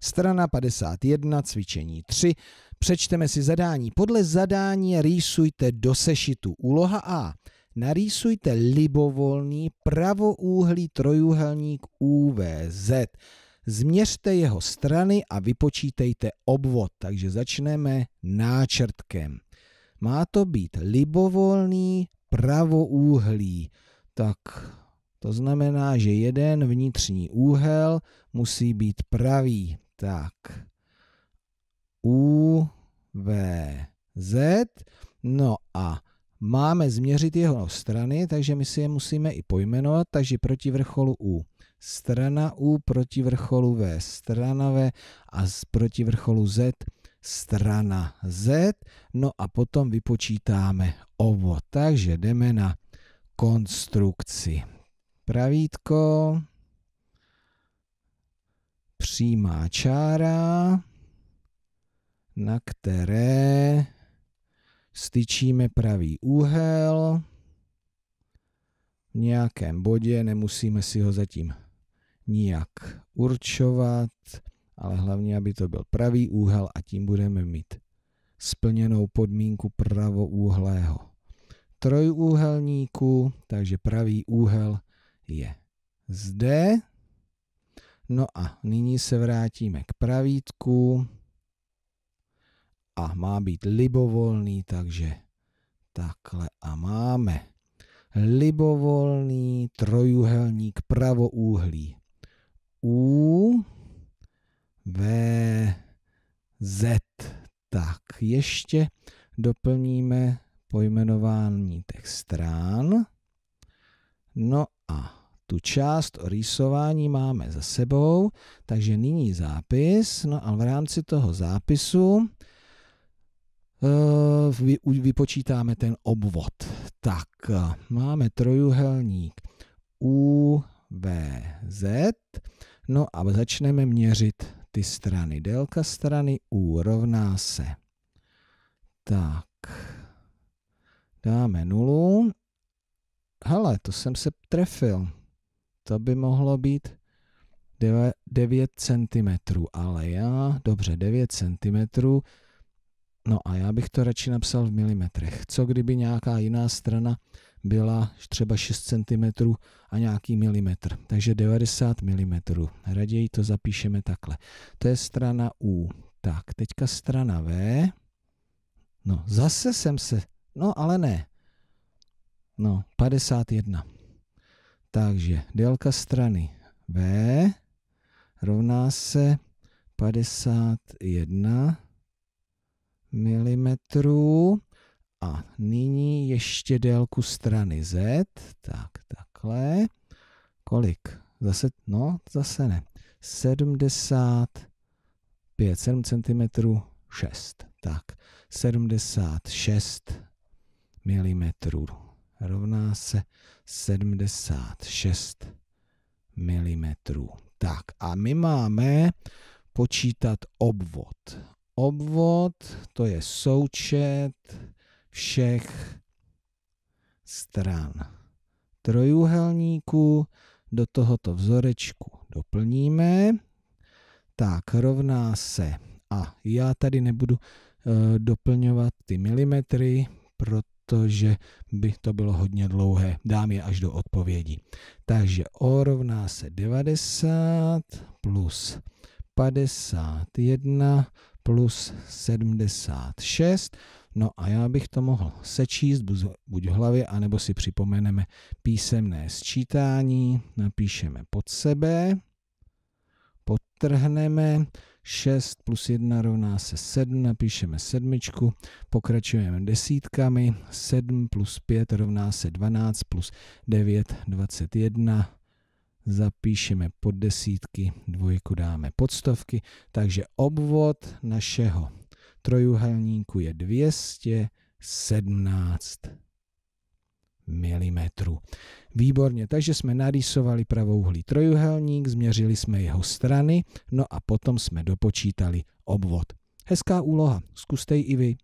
Strana 51, cvičení 3. Přečteme si zadání. Podle zadání rýsujte do sešitu. Úloha A. Narýsujte libovolný pravoúhlý trojuhelník UVZ. Změřte jeho strany a vypočítejte obvod. Takže začneme náčrtkem. Má to být libovolný pravoúhlý. Tak to znamená, že jeden vnitřní úhel musí být pravý. Tak. U, V, Z. No a máme změřit jeho strany, takže my si je musíme i pojmenovat, takže proti vrcholu U strana U, proti vrcholu V strana V a z proti vrcholu Z strana Z, no a potom vypočítáme obvod. Takže jdeme na konstrukci. Pravítko, přímá čára, na které styčíme pravý úhel v nějakém bodě, nemusíme si ho zatím nijak určovat, ale hlavně, aby to byl pravý úhel a tím budeme mít splněnou podmínku pravoúhlého trojúhelníku, takže pravý úhel je zde. No a nyní se vrátíme k pravítku a má být libovolný, takže takhle a máme. Libovolný trojuhelník pravoúhlý. U, V, Z. Tak, ještě doplníme pojmenování těch strán. No a tu část o rýsování máme za sebou, takže nyní zápis. No a v rámci toho zápisu eh, vypočítáme ten obvod. Tak, máme trojuhelník Z, no a začneme měřit ty strany. Délka strany U rovná se. Tak, dáme nulu. Hele, to jsem se trefil to by mohlo být 9 cm, ale já, dobře, 9 cm, no a já bych to radši napsal v milimetrech. Co kdyby nějaká jiná strana byla třeba 6 cm a nějaký milimetr, takže 90 mm. Raději to zapíšeme takhle. To je strana U. Tak, teďka strana V. No, zase jsem se, no ale ne. No, 51. Takže délka strany V rovná se 51 mm a nyní ještě délku strany Z, tak takhle, kolik? Zase, no, zase ne, 75, 7 cm, 6, tak 76 mm rovná se 76 mm. Tak a my máme počítat obvod. Obvod to je součet všech stran trojuhelníku. Do tohoto vzorečku doplníme. Tak rovná se, a já tady nebudu e, doplňovat ty milimetry, protože protože by to bylo hodně dlouhé. Dám je až do odpovědi. Takže O rovná se 90 plus 51 plus 76. No a já bych to mohl sečíst buď v hlavě, anebo si připomeneme písemné sčítání, napíšeme pod sebe, podtrhneme, 6 plus 1 rovná se 7, napíšeme sedmičku, pokračujeme desítkami, 7 plus 5 rovná se 12 plus 9, 21, zapíšeme pod desítky, dvojku dáme pod stovky, takže obvod našeho trojuhelníku je 217 mm. Výborně, takže jsme narýsovali pravouhlý trojuhelník, změřili jsme jeho strany, no a potom jsme dopočítali obvod. Hezká úloha, zkuste ji i vy.